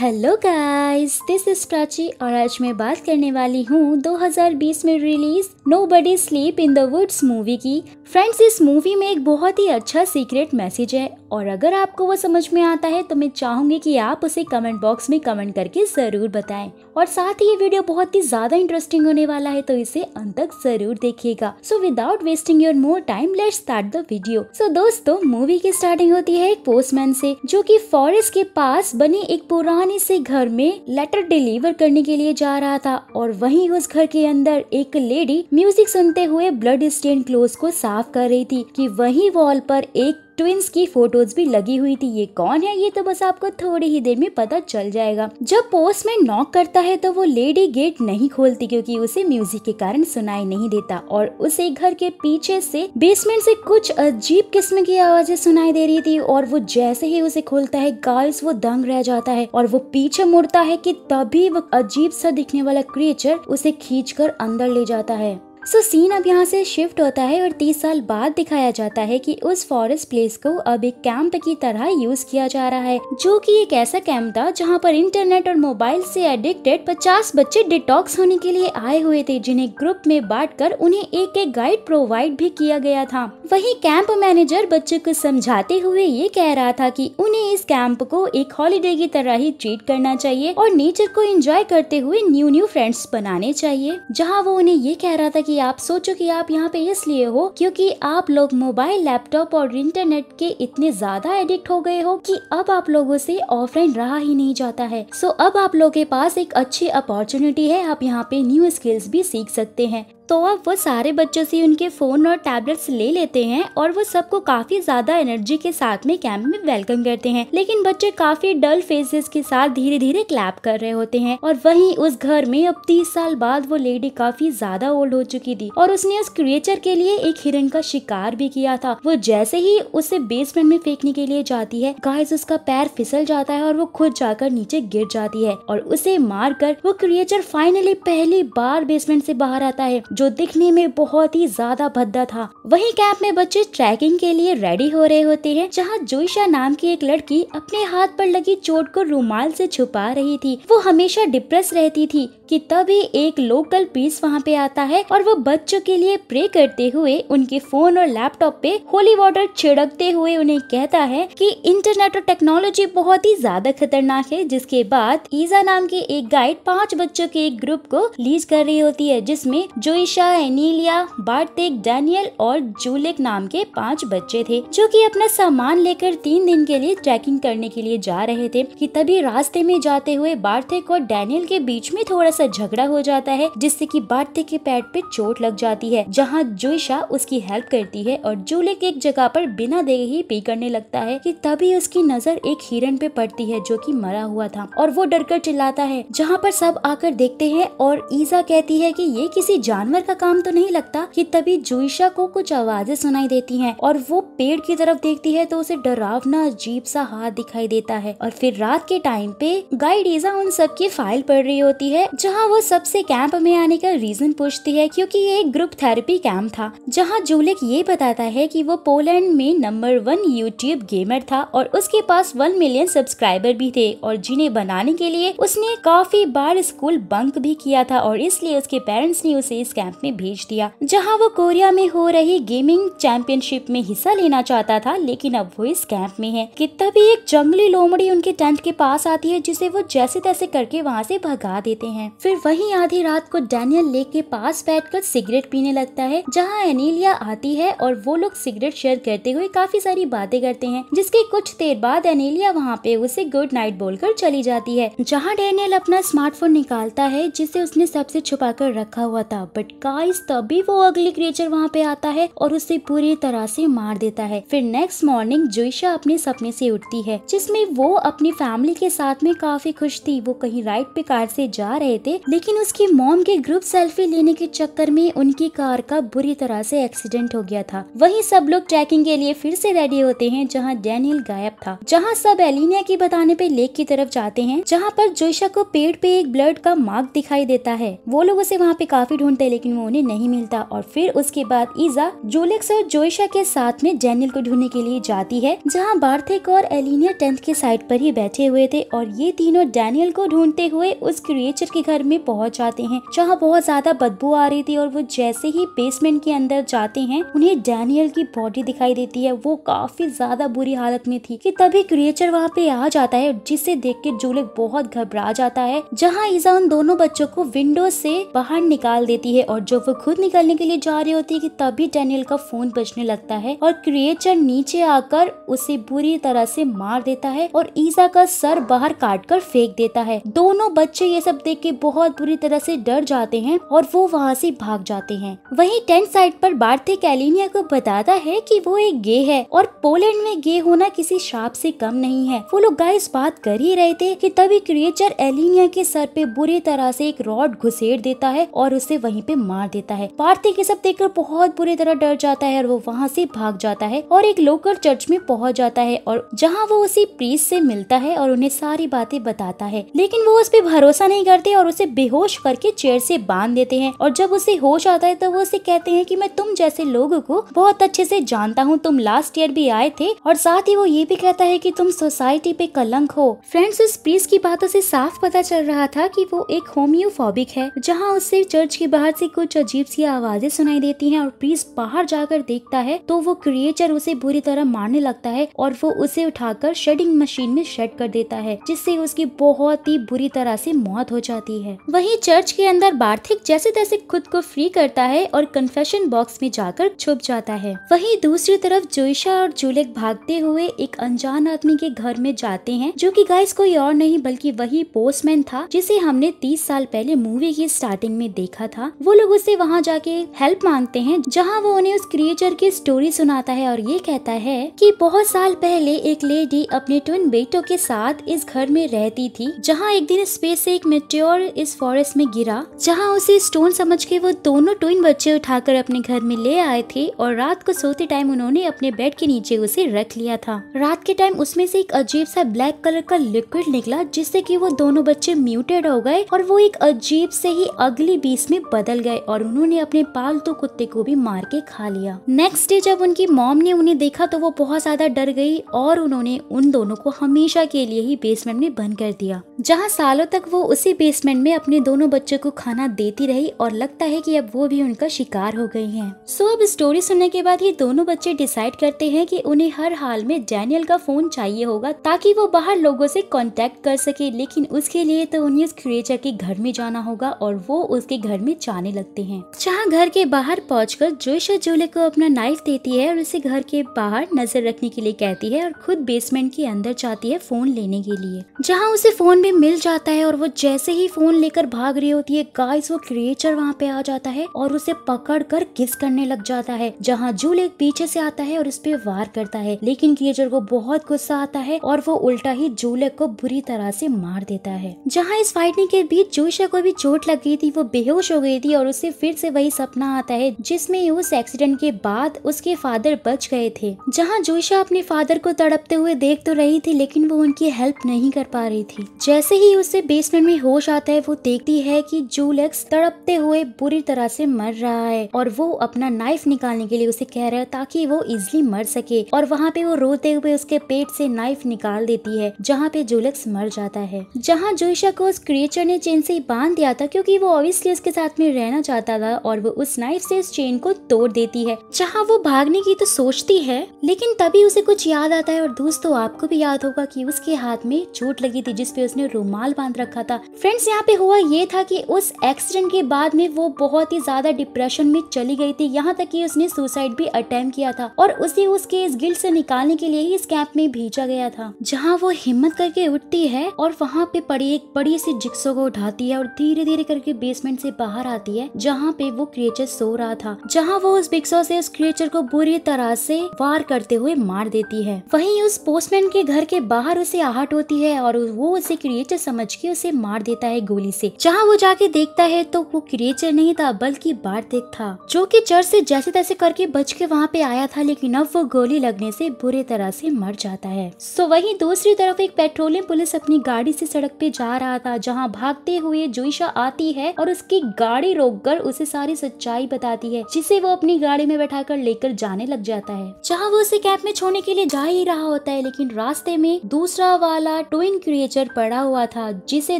Hello guys this is Prachi और आज मैं बात करने वाली हूँ 2020 में release nobody sleep in the woods movie की फ्रेंड्स इस मूवी में एक बहुत ही अच्छा सीक्रेट मैसेज है और अगर आपको वो समझ में आता है तो मैं चाहूंगी कि आप उसे कमेंट बॉक्स में कमेंट करके ज़रूर बताएं और साथ ही ये वीडियो बहुत ही ज़्यादा इंटरेस्टिंग होने वाला है तो इसे अंत तक ज़रूर देखिएगा so without wasting your more time let start the video so दोस्तों मूवी की स्टार्टिंग होती है एक पोस्टमैन से जो की फॉरेस्ट के पास बनी एक पुरानी आसानी से घर में लेटर डिलीवर करने के लिए जा रहा था और वहीं उस घर के अंदर एक लेडी म्यूजिक सुनते हुए ब्लड स्टेन क्लोथ को साफ कर रही थी कि वहीं वॉल पर एक ट्विंस की फोटोज भी लगी हुई थी ये कौन है ये तो बस आपको थोड़ी ही देर में पता चल जाएगा जब पोस्टमैन नॉक करता है तो वो लेडी गेट नहीं खोलती क्योंकि उसे म्यूजिक के कारण सुनाई नहीं देता और उसे घर के पीछे से बेसमेंट से कुछ अजीब किस्म की आवाजें सुनाई दे रही थी और वो जैसे ही उसे खोलता है गर्ल्स वो दंग रह जाता है और वो पीछे मुड़ता है की तभी वो अजीब सा दिखने वाला क्रिएचर उसे खींच अंदर ले जाता है सो so, सीन अब यहाँ से शिफ्ट होता है और तीस साल बाद दिखाया जाता है कि उस फॉरेस्ट प्लेस को अब एक कैंप की तरह यूज किया जा रहा है जो कि एक ऐसा कैंप था जहाँ पर इंटरनेट और मोबाइल से एडिक्टेड 50 बच्चे डिटॉक्स होने के लिए आए हुए थे जिन्हें ग्रुप में बांटकर उन्हें एक एक गाइड प्रोवाइड भी किया गया था वही कैंप मैनेजर बच्चों को समझाते हुए ये कह रहा था की उन्हें इस कैंप को एक हॉलीडे की तरह ही ट्रीट करना चाहिए और नेचर को एंजॉय करते हुए न्यू न्यू फ्रेंड्स बनाने चाहिए जहाँ वो उन्हें ये कह रहा था की आप सोचो कि आप यहाँ पे इसलिए हो क्योंकि आप लोग मोबाइल लैपटॉप और इंटरनेट के इतने ज्यादा एडिक्ट हो गए हो कि अब आप लोगों से ऑफलाइन रहा ही नहीं जाता है सो अब आप लोगों के पास एक अच्छी अपॉर्चुनिटी है आप यहाँ पे न्यू स्किल्स भी सीख सकते हैं तो अब वो सारे बच्चों से उनके फ़ोन और टैबलेट्स ले लेते हैं और वो सबको काफ़ी ज़्यादा एनर्जी के साथ में कैंप में वेलकम करते हैं लेकिन बच्चे काफ़ी डल फेसेस के साथ धीरे धीरे क्लैप कर रहे होते हैं और वहीं उस घर में अब तीस साल बाद वो लेडी काफ़ी ज़्यादा ओल्ड हो चुकी थी और उसने उस क्रिएचर के लिए एक हिरन का शिकार भी किया था वो जैसे ही उसे बेसमेंट में फेंकने के लिए जाती है गाइस उसका पैर फिसल जाता है और वो खुद जाकर नीचे गिर जाती है और उसे मार कर वो क्रिएचर फाइनली पहली बार बेसमेंट से बाहर आता है जो दिखने में बहुत ही ज्यादा भद्दा था वहीं कैंप में बच्चे ट्रैकिंग के लिए रेडी हो रहे होते हैं जहाँ जोईशा नाम की एक लड़की अपने हाथ पर लगी चोट को रूमाल से छुपा रही थी वो हमेशा डिप्रेस रहती थी कि तभी एक लोकल पीस वहाँ पे आता है और वो बच्चों के लिए प्रे करते हुए उनके फोन और लैपटॉप पे होली वाटर छिड़कते हुए उन्हें कहता है कि इंटरनेट और टेक्नोलॉजी बहुत ही ज्यादा खतरनाक है जिसके बाद ईजा नाम की एक गाइड पांच बच्चों के एक ग्रुप को लीज कर रही होती है जिसमे जोईशा एनिलिया बार्टिक डैनियल और जूलिक नाम के पांच बच्चे थे जो की अपना सामान लेकर तीन दिन के लिए ट्रैकिंग करने के लिए जा रहे थे की तभी रास्ते में जाते हुए बार्थिक और डैनियल के बीच में थोड़ा सा झगड़ा हो जाता है जिससे कि बाटते के पैर पे चोट लग जाती है जहाँ जोशा उसकी हेल्प करती है और जूलिक एक जगह पर बिना देखे ही पी करने लगता है कि तभी उसकी नजर एक हिरन पे पड़ती है जो कि मरा हुआ था और वो डर कर चिल्लाता है जहाँ पर सब आकर देखते हैं और ईजा कहती है कि ये किसी जानवर का काम तो नहीं लगता कि तभी जुईशा को कुछ आवाजें सुनाई देती हैं और वो पेड़ की तरफ देखती है तो उसे डरावना अजीब सा हाथ दिखाई देता है और फिर रात के टाइम पे गाइड ईजा उन सब की फाइल पढ़ रही होती है जहां वो सबसे कैंप में आने का रीजन पूछती है क्योंकि ये एक ग्रुप थेरेपी कैंप था जहां जूलिक ये बताता है कि वो पोलैंड में नंबर वन यूट्यूब गेमर था और उसके पास वन मिलियन सब्सक्राइबर भी थे और जिन्हें बनाने के लिए उसने काफी बार स्कूल बंक भी किया था और इसलिए उसके पेरेंट्स ने उसे इस कैंप में भेज दिया जहाँ वो कोरिया में हो रही गेमिंग चैंपियनशिप में हिस्सा लेना चाहता था लेकिन अब वो इस कैंप में है कि तभी एक जंगली लोमड़ी उनके टेंट के पास आती है जिसे वो जैसे तैसे करके वहाँ से भगा देते हैं फिर वही आधी रात को डैनियल लेक के पास बैठकर सिगरेट पीने लगता है जहाँ एनिलिया आती है और वो लोग सिगरेट शेयर करते हुए काफी सारी बातें करते हैं जिसके कुछ देर बाद एनीलिया वहाँ पे उसे गुड नाइट बोलकर चली जाती है जहाँ डैनियल अपना स्मार्टफोन निकालता है जिसे उसने सबसे छुपा कर रखा हुआ था बट काइस तभी वो अगली क्रिएचर वहाँ पे आता है और उसे पूरी तरह से मार देता है फिर नेक्स्ट मॉर्निंग जोईशा अपने सपने से उठती है जिसमें वो अपनी फैमिली के साथ में काफी खुश थी वो कहीं राइट पे कार से जा रहे थे लेकिन उसकी मॉम के ग्रुप सेल्फी लेने के चक्कर में उनकी कार का बुरी तरह से एक्सीडेंट हो गया था वहीं सब लोग ट्रैकिंग के लिए फिर से रेडी होते हैं जहां डेनियल गायब था जहां सब एलिनिया के बताने पे लेक की तरफ जाते हैं जहां पर जोशा को पेड़ पे एक ब्लड का मार्क दिखाई देता है वो लोग उसे वहाँ पे काफी ढूंढते लेकिन वो उन्हें नहीं मिलता और फिर उसके बाद ईजा जोलेक्स और जोशा के साथ में डैनियल को ढूंढने के लिए जाती है जहाँ बार्थिक और एलिनिया टेंथ के साइड पर ही बैठे हुए थे और ये तीनों डेनियल को ढूंढते हुए उस क्रिएचर के घर घर में पहुंच जाते हैं जहां बहुत ज्यादा बदबू आ रही थी और वो जैसे ही बेसमेंट के अंदर जाते हैं उन्हें डैनियल की बॉडी दिखाई देती है वो काफी ज्यादा बुरी हालत में थी कि तभी क्रिएचर वहाँ पे आ जाता है जिसे देख के जूलिक बहुत घबरा जाता है जहाँ ईजा उन दोनों बच्चों को विंडो से बाहर निकाल देती है और जब वो खुद निकलने के लिए जा रही होती है तभी डैनियल का फोन बजने लगता है और क्रिएचर नीचे आकर उसे बुरी तरह से मार देता है और ईजा का सर बाहर काट कर फेंक देता है दोनों बच्चे ये सब देख के बहुत बुरी तरह से डर जाते हैं और वो वहाँ से भाग जाते हैं वहीं टेंट साइट पर बार्थे कैलिनिया को बताता है कि वो एक गे है और पोलैंड में गे होना किसी श्राप से कम नहीं है वो लोग गाइस बात कर ही रहे थे कि तभी क्रिएचर एलिनिया के सर पे बुरी तरह से एक रॉड घुसेड़ देता है और उसे वहीं पे मार देता है पार्थे के सब देखकर बहुत बुरी तरह डर जाता है और वो वहाँ से भाग जाता है और एक लोकल चर्च में पहुँच जाता है और जहाँ वो उसी प्रीस से मिलता है और उन्हें सारी बातें बताता है लेकिन वो उस पर भरोसा नहीं करते और और उसे बेहोश करके चेयर से बांध देते हैं और जब उसे होश आता है तो वो उसे कहते हैं कि मैं तुम जैसे लोगों को बहुत अच्छे से जानता हूँ तुम लास्ट ईयर भी आए थे और साथ ही वो ये भी कहता है कि तुम सोसाइटी पे कलंक हो फ्रेंड्स उस प्रीस की बातों से साफ पता चल रहा था कि वो एक होम्योफोबिक है जहाँ उससे चर्च के बाहर से कुछ अजीब सी आवाजें सुनाई देती है और प्रीस बाहर जाकर देखता है तो वो क्रिएचर उसे बुरी तरह मारने लगता है और वो उसे उठाकर शेडिंग मशीन में शेड कर देता है जिससे उसकी बहुत ही बुरी तरह से मौत हो जाती है रही है वहीं चर्च के अंदर बार्थिक जैसे तैसे खुद को फ्री करता है और कन्फेशन बॉक्स में जाकर छुप जाता है वहीं दूसरी तरफ जोईशा और जूलेक भागते हुए एक अनजान आदमी के घर में जाते हैं जो कि गाइस कोई और नहीं बल्कि वही पोस्टमैन था जिसे हमने तीस साल पहले मूवी की स्टार्टिंग में देखा था वो लोग उसे वहाँ जाके हेल्प मांगते हैं जहाँ वो उन्हें उस क्रिएचर की स्टोरी सुनाता है और ये कहता है कि बहुत साल पहले एक लेडी अपने ट्विन बेटों के साथ इस घर में रहती थी जहाँ एक दिन स्पेस से एक मेट्योर होकर इस फॉरेस्ट में गिरा जहाँ उसे स्टोन समझ के वो दोनों ट्विन बच्चे उठाकर अपने घर में ले आए थे और रात को सोते टाइम उन्होंने अपने बेड के नीचे उसे रख लिया था रात के टाइम उसमें से एक अजीब सा ब्लैक कलर का लिक्विड निकला जिससे की वो दोनों बच्चे म्यूटेड हो गए और वो एक अजीब से ही अगली बीस में बदल गए और उन्होंने अपने पालतू कुत्ते को भी मार के खा लिया नेक्स्ट डे जब उनकी मॉम ने उन्हें देखा तो वो बहुत ज्यादा डर गई और उन्होंने उन दोनों को हमेशा के लिए ही बेसमेंट में बंद कर दिया जहाँ सालों तक वो उसी बेसमेंट एंड में अपने दोनों बच्चों को खाना देती रही और लगता है कि अब वो भी उनका शिकार हो गई हैं। सो अब स्टोरी सुनने के बाद ये दोनों बच्चे डिसाइड करते हैं कि उन्हें हर हाल में डैनियल का फोन चाहिए होगा ताकि वो बाहर लोगों से कांटेक्ट कर सके लेकिन उसके लिए तो उन्हें उस क्रिएचर के घर में जाना होगा और वो उसके घर में जाने लगते है जहाँ घर के बाहर पहुँच कर जोशा जूले को अपना नाइफ देती है और उसे घर के बाहर नजर रखने के लिए कहती है और खुद बेसमेंट के अंदर जाती है फोन लेने के लिए जहाँ उसे फोन भी मिल जाता है और वो जैसे ही फोन फोन लेकर भाग रही होती है गाइस वो क्रिएचर वहाँ पे आ जाता है और उसे पकड़ कर किस करने लग जाता है जहाँ जूल एक पीछे से आता है और उस पर वार करता है लेकिन क्रिएचर को बहुत गुस्सा आता है और वो उल्टा ही जूलेक को बुरी तरह से मार देता है जहाँ इस फाइटिंग के बीच जोशा को भी चोट लग गई थी वो बेहोश हो गई थी और उसे फिर से वही सपना आता है जिसमे उस एक्सीडेंट के बाद उसके फादर बच गए थे जहाँ जोशा अपने फादर को तड़पते हुए देख तो रही थी लेकिन वो उनकी हेल्प नहीं कर पा रही थी जैसे ही उसे बेसमेंट में होश आता है है वो देखती है कि जूलेक्स तड़पते हुए बुरी तरह से मर रहा है और वो अपना नाइफ निकालने के लिए उसे कह रहा है ताकि वो इजिली मर सके और वहाँ पे वो रोते हुए उसके पेट से नाइफ निकाल देती है जहाँ पे जूलेक्स मर जाता है जहाँ जोईशा को उस क्रिएचर ने चेन से बांध दिया था क्योंकि वो ऑब्वियसली उसके साथ में रहना चाहता था और वो उस नाइफ से उस चेन को तोड़ देती है जहाँ वो भागने की तो सोचती है लेकिन तभी उसे कुछ याद आता है और दोस्तों आपको भी याद होगा की उसके हाथ में चोट लगी थी जिसपे उसने रूमाल बांध रखा था फ्रेंड्स यहाँ पे हुआ ये था कि उस एक्सीडेंट के बाद में वो बहुत ही ज़्यादा डिप्रेशन में चली गई थी यहाँ तक कि उसने सुसाइड भी अटेम्प किया था और उसे उसके इस गिल्ड से निकालने के लिए ही इस कैंप में भेजा गया था जहाँ वो हिम्मत करके उठती है और वहाँ पे पड़ी एक बड़ी सी जिक्सो को उठाती है और धीरे धीरे करके बेसमेंट से बाहर आती है जहाँ पे वो क्रिएचर सो रहा था जहाँ वो उस बिक्सो से उस क्रिएचर को बुरी तरह से वार करते हुए मार देती है वही उस पोस्टमैन के घर के बाहर उसे आहट होती है और वो उसे क्रिएचर समझ के उसे मार देता है गोली से जहाँ वो जाके देखता है तो वो क्रिएचर नहीं था बल्कि बार्थिक था जो कि चर से जैसे तैसे करके बच के वहाँ पे आया था लेकिन अब वो गोली लगने से बुरे तरह से मर जाता है सो वही दूसरी तरफ एक पेट्रोलियम पुलिस अपनी गाड़ी से सड़क पे जा रहा था जहाँ भागते हुए जोईशा आती है और उसकी गाड़ी रोक कर उसे सारी सच्चाई बताती है जिसे वो अपनी गाड़ी में बैठा कर लेकर जाने लग जाता है जहाँ वो उसे कैब में छोड़ने के लिए जा ही रहा होता है लेकिन रास्ते में दूसरा वाला ट्विन क्रिएचर पड़ा हुआ था जिसे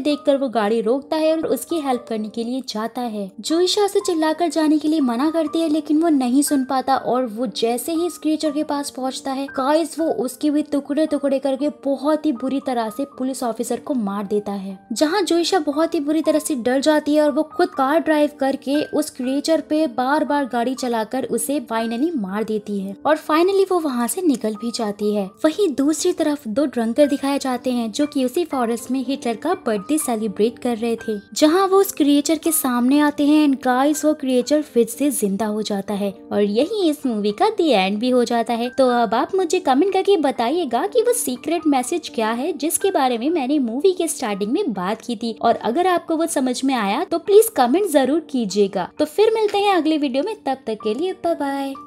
देखकर वो गाड़ी रोकता है और उसकी हेल्प करने के लिए जाता है जोईशा उसे चिल्लाकर जाने के लिए मना करती है लेकिन वो नहीं सुन पाता और वो जैसे ही स्क्रीचर के पास पहुंचता है काइस वो उसके भी टुकड़े टुकड़े करके बहुत ही बुरी तरह से पुलिस ऑफिसर को मार देता है जहाँ जोईशा बहुत ही बुरी तरह से डर जाती है और वो खुद कार ड्राइव करके उस क्रिएचर पे बार बार गाड़ी चलाकर उसे फाइनली मार देती है और फाइनली वो वहाँ से निकल भी जाती है वहीं दूसरी तरफ दो ड्रंकर दिखाए जाते हैं जो कि उसी फॉरेस्ट में हिटलर का बर्थडे सेलिब्रेट कर रहे थे जहाँ वो उस क्रिएचर के सामने आते हैं एंड गाइस वो क्रिएचर फिर से जिंदा हो जाता है और यही इस मूवी का दी एंड भी हो जाता है तो अब आप मुझे कमेंट करके बताइएगा कि वो सीक्रेट मैसेज क्या है जिसके बारे में मैंने मूवी के स्टार्टिंग में बात की थी और अगर आपको वो समझ में आया तो प्लीज कमेंट जरूर कीजिएगा तो फिर मिलते हैं अगले वीडियो में तब तक के लिए बाय